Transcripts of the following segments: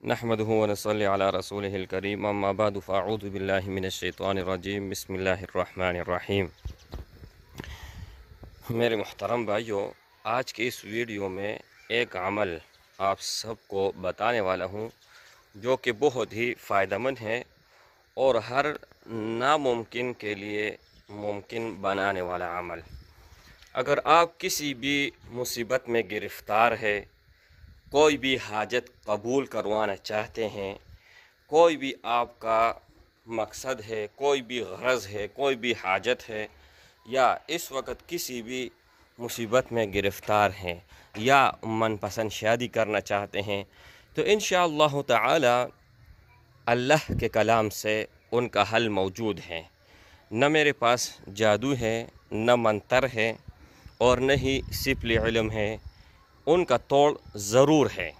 الشيطان الرجيم بسم الله الرحمن الرحيم मेरे मोहतरम भाइयों आज की इस वीडियो में एक अमल आप सबको बताने वाला हूँ जो कि बहुत ही फ़ायदेमंद है और हर नामुमकिन के लिए मुमकिन बनाने वाला अमल अगर आप किसी भी मुसीबत में गिरफ़्तार है कोई भी हाजत कबूल करवाना चाहते हैं कोई भी आपका मकसद है कोई भी गरज है कोई भी हाजत है या इस वक्त किसी भी मुसीबत में गिरफ़्तार हैं या मनपसंद शादी करना चाहते हैं तो इन शह अल्लाह के कलाम से उनका हल मौजूद है न मेरे पास जादू है न मंतर है और न ही सिपल इलम है उनका तोड़ ज़रूर है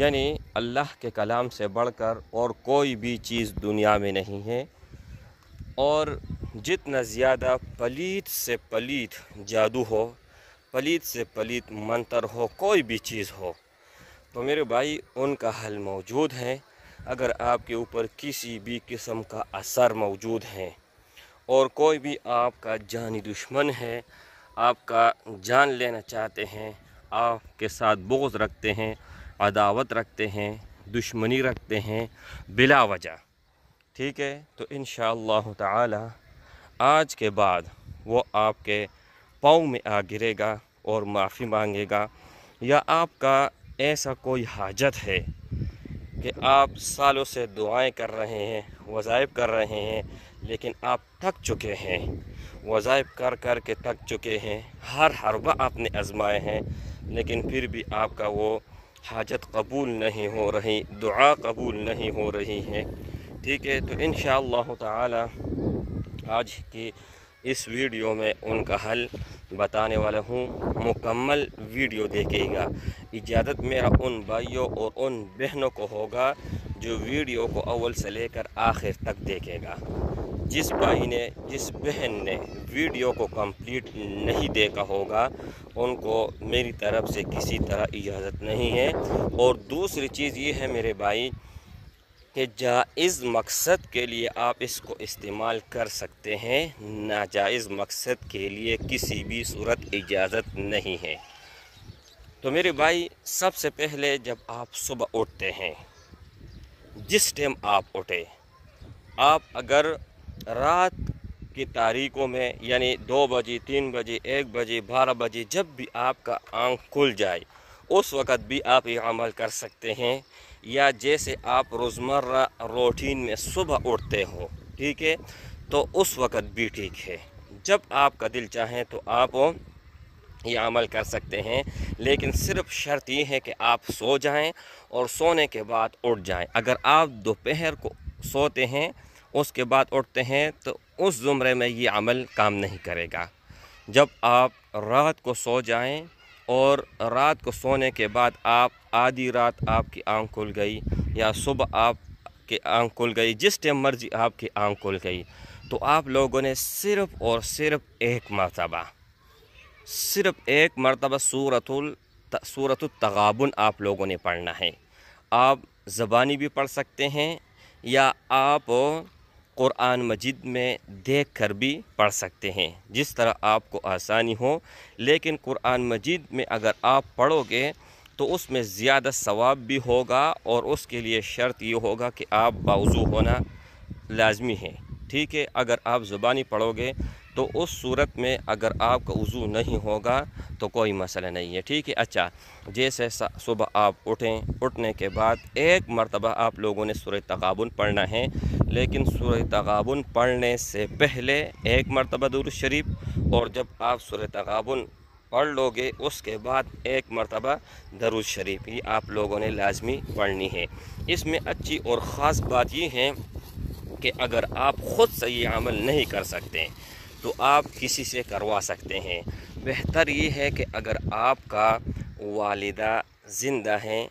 यानी अल्लाह के कलाम से बढ़कर और कोई भी चीज़ दुनिया में नहीं है और जितना ज़्यादा पलीत से पलीत जादू हो पलीत से पलीत मंतर हो कोई भी चीज़ हो तो मेरे भाई उनका हल मौजूद है अगर आपके ऊपर किसी भी किस्म का असर मौजूद है और कोई भी आपका जानी दुश्मन है आपका जान लेना चाहते हैं आपके साथ बोझ रखते हैं अदावत रखते हैं दुश्मनी रखते हैं बिला वजह ठीक है तो इन शाह आज के बाद वो आपके पाँव में आ गिरेगा और माफ़ी मांगेगा या आपका ऐसा कोई हाजत है कि आप सालों से दुआएं कर रहे हैं वज़ाइब कर रहे हैं लेकिन आप थक चुके हैं वज़ाइब कर कर के थक चुके हैं हर हरबा आपने आजमाए हैं लेकिन फिर भी आपका वो हाजत कबूल नहीं हो रही दुआ कबूल नहीं हो रही है ठीक है तो इन ताला आज की इस वीडियो में उनका हल बताने वाला हूँ मुकम्मल वीडियो देखेगा इजाज़त मेरा उन भाइयों और उन बहनों को होगा जो वीडियो को अव्वल से लेकर आखिर तक देखेगा जिस भाई ने जिस बहन ने वीडियो को कंप्लीट नहीं देखा होगा उनको मेरी तरफ से किसी तरह इजाज़त नहीं है और दूसरी चीज़ ये है मेरे भाई कि जायज़ मकसद के लिए आप इसको इस्तेमाल कर सकते हैं नाजायज़ मकसद के लिए किसी भी सूरत इजाज़त नहीं है तो मेरे भाई सबसे पहले जब आप सुबह उठते हैं जिस टाइम आप उठे आप अगर रात की तारीखों में यानी दो बजे तीन बजे एक बजे बारह बजे जब भी आपका आंख खुल जाए उस वक़्त भी आप ये अमल कर सकते हैं या जैसे आप रोज़मर्रा रूटीन में सुबह उठते हो ठीक है तो उस वक़्त भी ठीक है जब आपका दिल चाहे तो आप ये अमल कर सकते हैं लेकिन सिर्फ शर्त ये है कि आप सो जाएं और सोने के बाद उठ जाएं अगर आप दोपहर को सोते हैं उसके बाद उठते हैं तो उस ज़ुमरे में ये अमल काम नहीं करेगा जब आप रात को सो जाएं और रात को सोने के बाद आप आधी रात आपकी आंख खुल गई या सुबह आपकी आंख खुल गई जिस टाइम मर्जी आपकी आंख खुल गई तो आप लोगों ने सिर्फ़ और सिर्फ़ एक मरतबा सिर्फ़ एक मरतबा सूरतुल सूरत तगाबन आप लोगों ने पढ़ना है आप ज़बानी भी पढ़ सकते हैं या आप क़ुरान मजिद में देख कर भी पढ़ सकते हैं जिस तरह आपको आसानी हो लेकिन क़ुरान मजिद में अगर आप पढ़ोगे तो उसमें ज़्यादा सवाब भी होगा और उसके लिए शर्त ये होगा कि आप बावजू होना लाजमी है ठीक है अगर आप ज़ुबानी पढ़ोगे तो उस सूरत में अगर आपका वज़ू नहीं होगा तो कोई मसला नहीं है ठीक है अच्छा जैसे सुबह आप उठें उठने के बाद एक मरतबा आप लोगों ने सूर्य तगाबन पढ़ना है लेकिन सूर्य तगाबन पढ़ने से पहले एक मरतबा दुरुद शरीफ और जब आप सूर्य तगाबन पढ़ लोगे उसके बाद एक मरतबा दरुज शरीफ ये आप लोगों ने लाजमी पढ़नी है इसमें अच्छी और ख़ास बात यह है कि अगर आप ख़ुद से ये अमल नहीं कर सकते तो आप किसी से करवा सकते हैं बेहतर ये है कि अगर आपका वालदा ज़िंदा हैं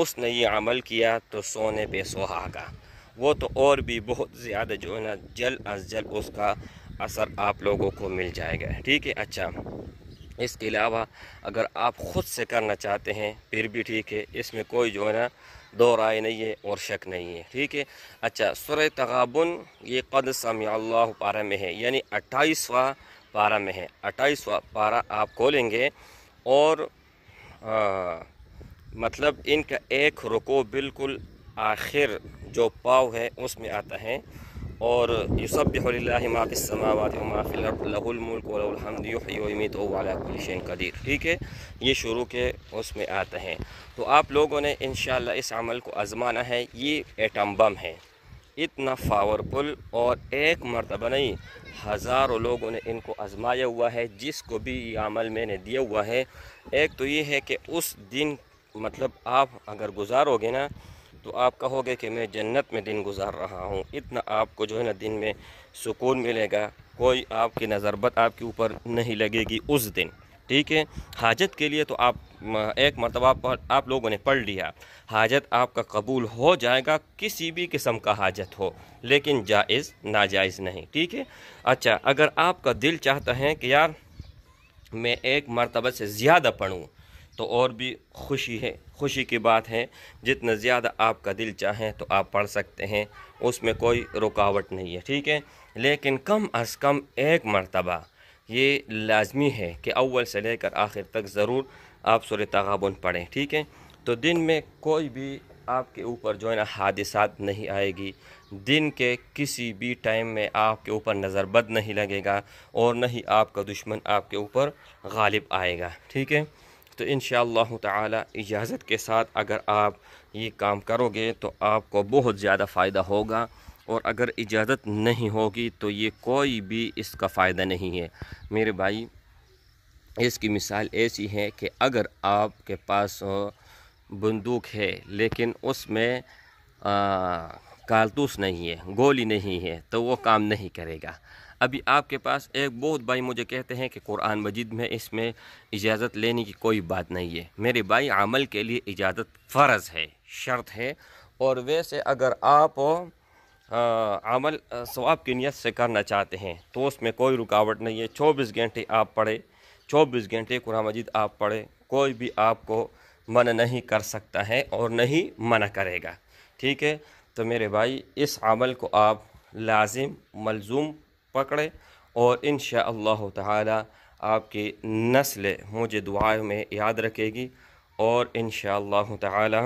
उसने ये अमल किया तो सोने पे सुहागा वो तो और भी बहुत ज़्यादा जो है ना जल्द अज जल्द उसका असर आप लोगों को मिल जाएगा ठीक है अच्छा इसके अलावा अगर आप ख़ुद से करना चाहते हैं फिर भी ठीक है इसमें कोई जो है ना दो राय नहीं है और शक नहीं है ठीक है अच्छा सुर तगाबन ये कद समी पारा में है यानी अट्ठाईसवा पारा में है अट्ठाईसवा पारा आप खोलेंगे और आ, मतलब इनका एक रुको बिल्कुल आखिर जो पाव है उसमें आता है और यूसबिल्लाफ़िलमदियमीतवालाकुलशन कदीर ठीक है ये शुरू के उसमें आते हैं तो आप लोगों ने इन इस अमल को आज़माना है ये एटम बम है इतना पावरफुल और एक मरतबा नहीं हज़ारों लोगों ने इनको आज़माया हुआ है जिसको भी ये अमल मैंने दिया हुआ है एक तो ये है कि उस दिन मतलब आप अगर गुजारोगे ना तो आप कहोगे कि मैं जन्नत में दिन गुजार रहा हूँ इतना आपको जो है ना दिन में सुकून मिलेगा कोई आपकी नज़रबत आपके ऊपर नहीं लगेगी उस दिन ठीक है हाजत के लिए तो आप एक मरतबा पर आप लोगों ने पढ़ लिया हाजत आपका कबूल हो जाएगा किसी भी किस्म का हाजत हो लेकिन जायज़ नाजायज़ नहीं ठीक है अच्छा अगर आपका दिल चाहता है कि यार मैं एक मरतबा से ज़्यादा पढ़ूँ तो और भी खुशी है खुशी की बात है जितना ज़्यादा आपका दिल चाहे तो आप पढ़ सकते हैं उसमें कोई रुकावट नहीं है ठीक है लेकिन कम अज़ कम एक मरतबा ये लाजमी है कि अव्वल से लेकर आखिर तक ज़रूर आप सुर तगाबन पढ़ें ठीक है तो दिन में कोई भी आपके ऊपर जो है ना हादसात नहीं आएगी दिन के किसी भी टाइम में आपके ऊपर नज़रबद नहीं लगेगा और न ही आपका दुश्मन आपके ऊपर गालिब आएगा ठीक है तो इन ताला इजाज़त के साथ अगर आप ये काम करोगे तो आपको बहुत ज़्यादा फ़ायदा होगा और अगर इजाज़त नहीं होगी तो ये कोई भी इसका फ़ायदा नहीं है मेरे भाई इसकी मिसाल ऐसी है कि अगर आपके पास बंदूक है लेकिन उसमें कारतूस नहीं है गोली नहीं है तो वो काम नहीं करेगा अभी आपके पास एक बहुत भाई मुझे कहते हैं कि कुरान मजीद में इसमें इजाज़त लेने की कोई बात नहीं है मेरे भाई अमल के लिए इजाज़त फ़र्ज़ है शर्त है और वैसे अगर आप अमल स्वाब की नीयत से करना चाहते हैं तो उसमें कोई रुकावट नहीं है चौबीस घंटे आप पढ़े चौबीस घंटे कुरान मजीद आप पढ़े कोई भी आपको मन नहीं कर सकता है और नहीं मना करेगा ठीक है तो मेरे भाई इस अमल को आप लाजिम मलजूम पकड़े और इन ताला आपकी नस्ल मुझे दुआ में याद रखेगी और इन ताला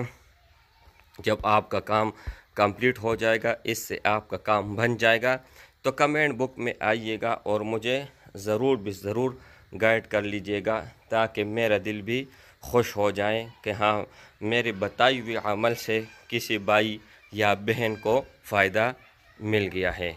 जब आपका काम कंप्लीट हो जाएगा इससे आपका काम बन जाएगा तो कमेंट बुक में आइएगा और मुझे ज़रूर भी ज़रूर गाइड कर लीजिएगा ताकि मेरा दिल भी खुश हो जाए कि हाँ मेरे बताई हुई अमल से किसी भाई या बहन को फ़ायदा मिल गया है